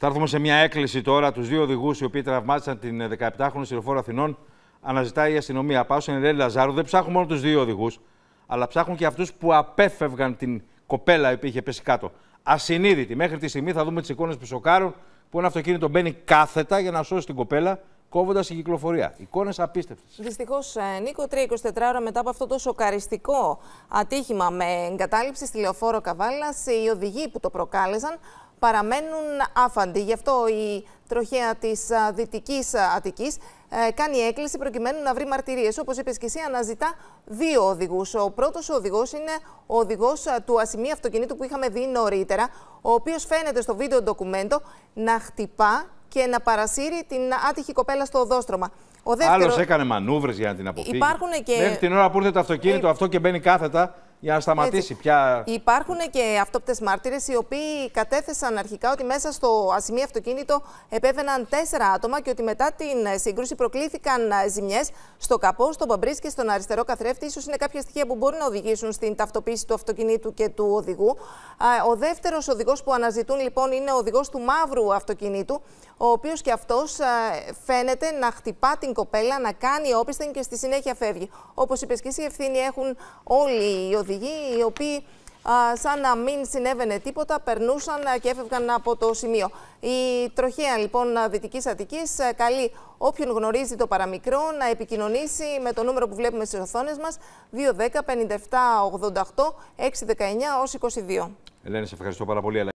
Θα έρθουμε σε μια έκκληση τώρα. Τους δύο οδηγούς οι οποίοι τραυμάτισαν την 17χρονη ε, στυλοφόρα Αθηνών αναζητάει η αστυνομία. Πάω στην Ελένη Λαζάρου. Δεν ψάχνουν μόνο τους δύο οδηγούς, αλλά ψάχνουν και αυτούς που απέφευγαν την κοπέλα που είχε πέσει κάτω. Ασυνείδητη. Μέχρι τη στιγμή θα δούμε τις εικόνες που σοκάρουν που ένα αυτοκίνητο μπαίνει κάθετα για να σώσει την κοπέλα κόβοντας η κυκλοφορία. Εικόνες απίστευτες. Δυστυχώς, ε, Νίκο, 3-24 ώρα μετά από αυτό το σοκαριστικό ατύχημα με εγκατάλειψη στη λεωφόρο Καβάλας, οι οδηγοί που το προκάλεσαν παραμένουν άφαντοι. Γι' αυτό η τροχέα της Δυτικής Αττικής ε, κάνει έκκληση προκειμένου να βρει μαρτυρίες. Όπως είπες και εσύ, αναζητά δύο οδηγούς. Ο πρώτος οδηγός είναι ο οδηγός του ασημείου αυτοκινήτου που είχαμε δει νωρίτερα, ο οποίος φαίνεται στο βίντεο ντοκουμέντο να χτυπά και να παρασύρει την άτυχη κοπέλα στο οδόστρωμα. δεύτερο... έκανε μανούβρες για να την αποφύγει. και... Μέχρι την ώρα που ήρθε το αυτοκίνητο, ε, αυτό και μπαίνει κάθετα για να σταματήσει πια. Υπάρχουν και αυτόπτες μάρτυρες οι οποίοι κατέθεσαν αρχικά ότι μέσα στο ασημείο αυτοκίνητο επέβαιναν τέσσερα άτομα και ότι μετά την σύγκρουση προκλήθηκαν ζημιές στο καπό, στο παμπρί και στον αριστερό καθρέφτη. σω είναι κάποια στοιχεία που μπορούν να οδηγήσουν στην ταυτοποίηση του αυτοκινήτου και του οδηγού. Ο δεύτερος οδηγός που αναζητούν λοιπόν είναι ο οδηγός του μαύρου αυτοκινήτου, ο οποίος και αυτός φαίνεται να χτυπά την κοπέλα, να κάνει όπισθεν και στη συνέχεια φεύγει. Όπως είπες και εσύ, ευθύνη έχουν όλοι οι οι οποίοι σαν να μην συνέβαινε τίποτα, περνούσαν και έφευγαν από το σημείο. Η τροχέα λοιπόν Δυτικής Αττικής καλεί όποιον γνωρίζει το παραμικρό να επικοινωνήσει με το νούμερο που βλέπουμε στις οθόνες μας 210 57 88 619 22. Ελένη, σε ευχαριστώ πάρα πολύ.